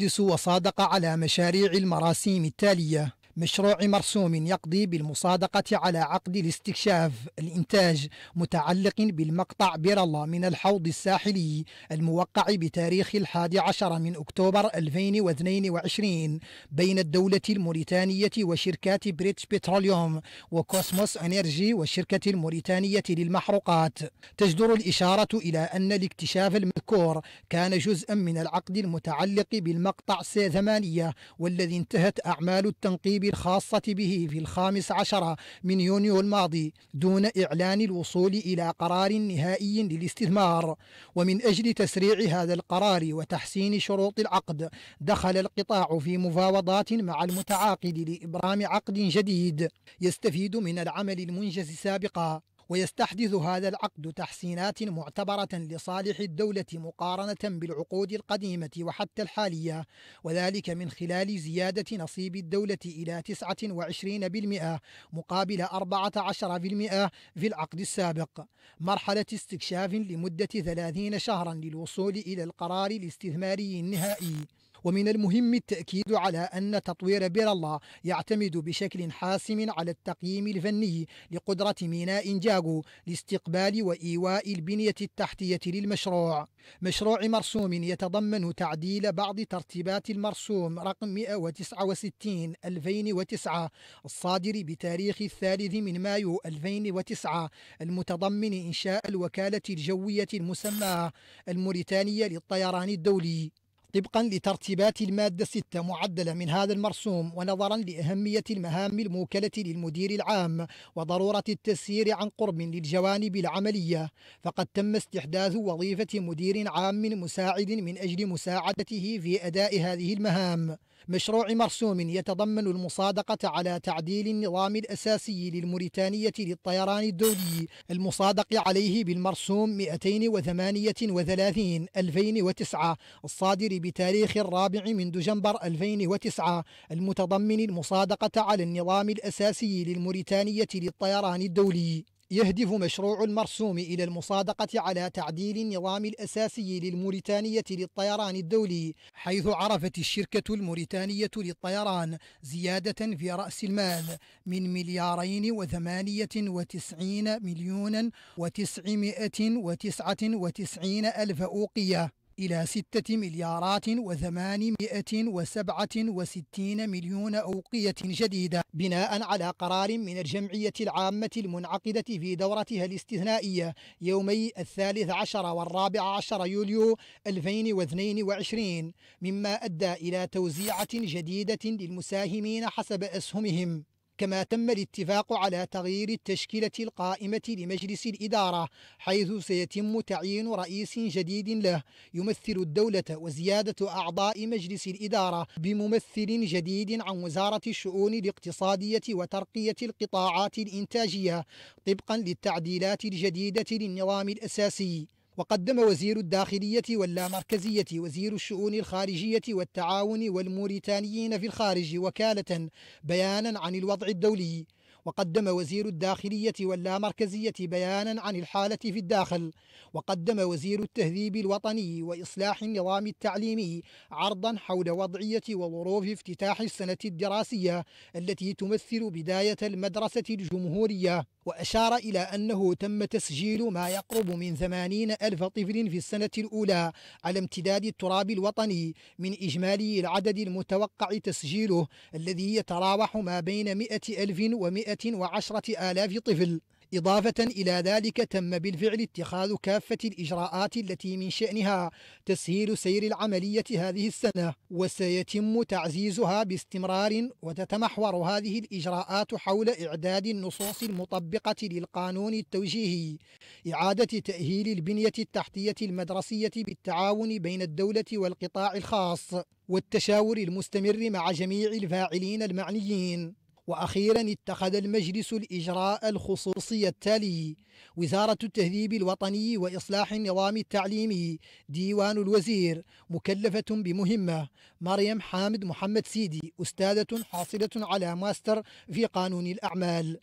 المجلس وصادق على مشاريع المراسيم التالية مشروع مرسوم يقضي بالمصادقة على عقد الاستكشاف الإنتاج متعلق بالمقطع بير الله من الحوض الساحلي الموقع بتاريخ الحادي عشر من أكتوبر 2022 بين الدولة الموريتانية وشركات بريتش بتروليوم وكوسموس أنرجي والشركة الموريتانية للمحروقات تجدر الإشارة إلى أن الاكتشاف المذكور كان جزءا من العقد المتعلق بالمقطع سي 8 والذي انتهت أعمال التنقيب الخاصة به في الخامس عشر من يونيو الماضي دون إعلان الوصول إلى قرار نهائي للاستثمار ومن أجل تسريع هذا القرار وتحسين شروط العقد دخل القطاع في مفاوضات مع المتعاقد لإبرام عقد جديد يستفيد من العمل المنجز سابقا ويستحدث هذا العقد تحسينات معتبرة لصالح الدولة مقارنة بالعقود القديمة وحتى الحالية وذلك من خلال زيادة نصيب الدولة إلى 29% مقابل 14% في العقد السابق مرحلة استكشاف لمدة 30 شهرا للوصول إلى القرار الاستثماري النهائي ومن المهم التأكيد على أن تطوير بير الله يعتمد بشكل حاسم على التقييم الفني لقدرة ميناء جاغو لاستقبال وإيواء البنية التحتية للمشروع مشروع مرسوم يتضمن تعديل بعض ترتيبات المرسوم رقم 169 2009 الصادر بتاريخ الثالث من مايو 2009 المتضمن إنشاء الوكالة الجوية المسمى الموريتانية للطيران الدولي طبقا لترتيبات المادة 6 معدلة من هذا المرسوم ونظرا لأهمية المهام الموكلة للمدير العام وضرورة التسيير عن قرب للجوانب العملية فقد تم استحداث وظيفة مدير عام مساعد من أجل مساعدته في أداء هذه المهام مشروع مرسوم يتضمن المصادقة على تعديل النظام الأساسي للموريتانية للطيران الدولي المصادق عليه بالمرسوم 238 2009 الصادر بتاريخ الرابع من دجنبر 2009 المتضمن المصادقة على النظام الأساسي للموريتانية للطيران الدولي يهدف مشروع المرسوم إلى المصادقة على تعديل النظام الأساسي للموريتانية للطيران الدولي حيث عرفت الشركة الموريتانية للطيران زيادة في رأس المال من مليارين وثمانية وتسعين مليون وتسعمائة وتسعة وتسعين ألف أوقية إلى ستة مليارات وثمانمائة وسبعة وستين مليون أوقية جديدة بناء على قرار من الجمعية العامة المنعقدة في دورتها الاستثنائية يومي الثالث عشر والرابع عشر يوليو 2022 مما أدى إلى توزيعة جديدة للمساهمين حسب أسهمهم كما تم الاتفاق على تغيير التشكيلة القائمة لمجلس الإدارة حيث سيتم تعيين رئيس جديد له يمثل الدولة وزيادة أعضاء مجلس الإدارة بممثل جديد عن وزارة الشؤون الاقتصادية وترقية القطاعات الإنتاجية طبقا للتعديلات الجديدة للنظام الأساسي وقدم وزير الداخلية واللامركزية وزير الشؤون الخارجية والتعاون والموريتانيين في الخارج وكالة بيانا عن الوضع الدولي وقدم وزير الداخلية واللامركزية بيانا عن الحالة في الداخل وقدم وزير التهذيب الوطني وإصلاح النظام التعليمي عرضا حول وضعية وظروف افتتاح السنة الدراسية التي تمثل بداية المدرسة الجمهورية وأشار إلى أنه تم تسجيل ما يقرب من 80 ألف طفل في السنة الأولى على امتداد التراب الوطني من إجمالي العدد المتوقع تسجيله الذي يتراوح ما بين 100 ألف و110 آلاف طفل إضافة إلى ذلك تم بالفعل اتخاذ كافة الإجراءات التي من شأنها تسهيل سير العملية هذه السنة وسيتم تعزيزها باستمرار وتتمحور هذه الإجراءات حول إعداد النصوص المطبقة للقانون التوجيهي إعادة تأهيل البنية التحتية المدرسية بالتعاون بين الدولة والقطاع الخاص والتشاور المستمر مع جميع الفاعلين المعنيين وأخيرا اتخذ المجلس الإجراء الخصوصي التالي وزارة التهذيب الوطني وإصلاح النظام التعليمي ديوان الوزير مكلفة بمهمة مريم حامد محمد سيدي أستاذة حاصلة على ماستر في قانون الأعمال